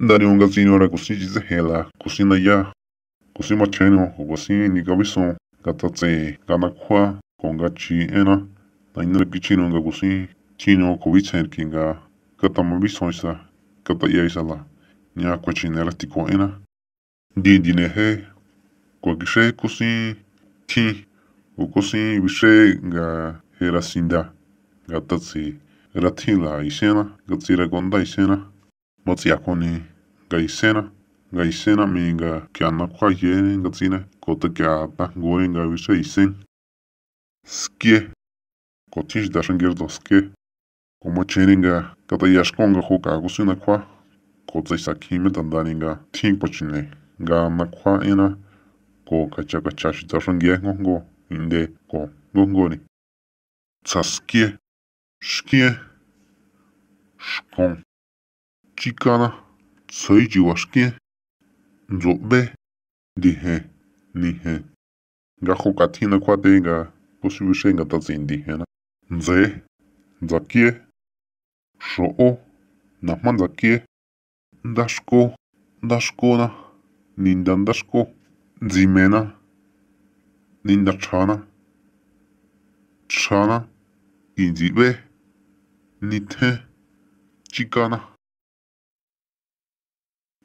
Dari unga zinio ra kusi jitze he la kusi na yaa, kusi ma chenio u kwa zin niga viso nga tatze kanakua konga chi ena. Na inarikichin unga kusi chi nio ku vizerki nga kata ma viso isa, kata yaa isa la nyaa kwa chi nerati kwa ena. Din dine he kwa gishe kusi ti u kusi nga he sinda. Gata zi ra isena, gata zi ra gonda isena. moti ako ni gai sena, gai sena me inga ki ana kua hiere inga tine, ko te kia ta ngore inga wisa i sen. Ske, ko tish da shangir to ske, ko mo chere inga kata yashko inga ko ka agusu na kua, ko te isa kime tanda ni inga ting pochine, inga ana kua ina, ko kacha kacha shi da shangir ngongo, inde ko ngongo ni. Tsa ske, shkie, shkong. chicana tsoi yiwaxkien ndzobé ndijen nijen nga joka tjina kjuate nga kuxivixe ngata tsi'in ndijena ndse ndsakie xo'o najma ndsakie na, ndaxkona ninda ndaxko ndsimena ninda chjana chjana ki ndsib'é nitjen chikana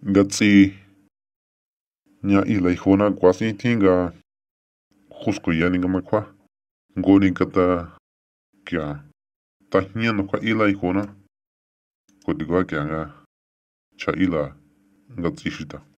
Gatsi. Nya i lai hona kwasi ti nga kusko yani nga makwa. Ngoni kata kia tahinia no kwa i lai hona. Kodigoa kia nga cha ila gatsi shita.